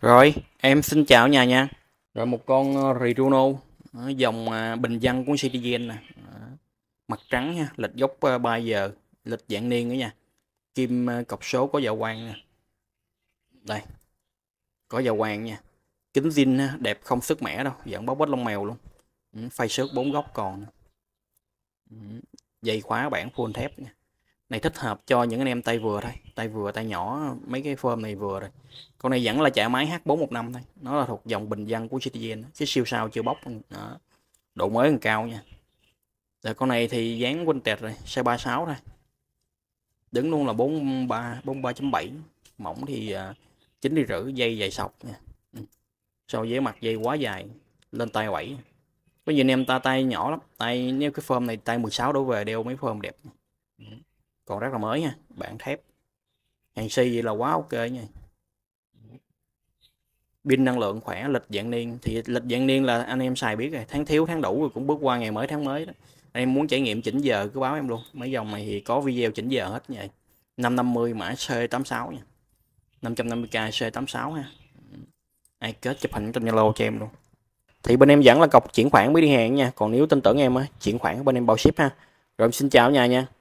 Rồi, em xin chào nhà nha. Rồi một con ờ, Riruno dòng à, bình dân của Citizen nè. Mặt trắng nha, lịch dốc 3 ờ, giờ, lịch dạng niên nữa nha. Kim ờ, cọc số có dầu quang nè. Đây. Có dầu quang nha. Kính zin đẹp không sức mẻ đâu, dạng bóc bách lông mèo luôn. Ừ, phay xước bốn góc còn. Ừ, dây khóa bản full thép nha này thích hợp cho những anh em tay vừa thôi tay vừa tay nhỏ mấy cái form này vừa rồi con này vẫn là chạy máy H415 thôi nó là thuộc dòng bình dân của Citizen chứ siêu sao chưa bóc đó. độ mới còn cao nha rồi con này thì dán quanh tẹt rồi xe 36 thôi đứng luôn là 43 43.7 mỏng thì à, chín đi rưỡi dây dài sọc nha ừ. sau với mặt dây quá dài lên tay 7 có anh em ta tay nhỏ lắm tay nếu cái form này tay 16 đổ về đeo mấy form đẹp nha còn rất là mới nha bản thép hàng si vậy là quá ok nha pin năng lượng khỏe lịch dạng niên thì lịch dạng niên là anh em xài biết rồi tháng thiếu tháng đủ rồi cũng bước qua ngày mới tháng mới đó anh em muốn trải nghiệm chỉnh giờ cứ báo em luôn mấy dòng này thì có video chỉnh giờ hết nha 550 mã C86 nha 550k C86 ha ai kết chụp hình trong Zalo cho em luôn thì bên em vẫn là cọc chuyển khoản mới đi hàng nha còn nếu tin tưởng em á chuyển khoản bên em bao ship ha rồi em xin chào nhà nha